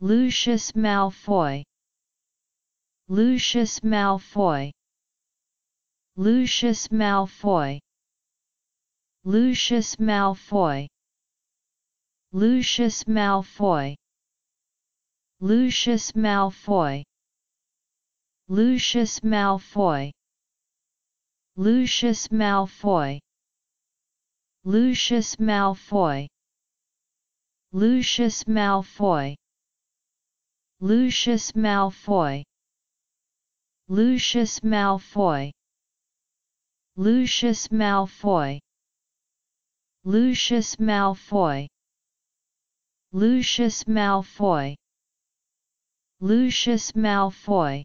Lucius Malfoy Lucius Malfoy Lucius Malfoy Lucius Malfoy Lucius Malfoy Lucius Malfoy Lucius Malfoy Lucius Malfoy Lucius Malfoy Lucius Malfoy Lucius Malfoy Lucius Malfoy Lucius Malfoy Lucius Malfoy Lucius Malfoy Lucius Malfoy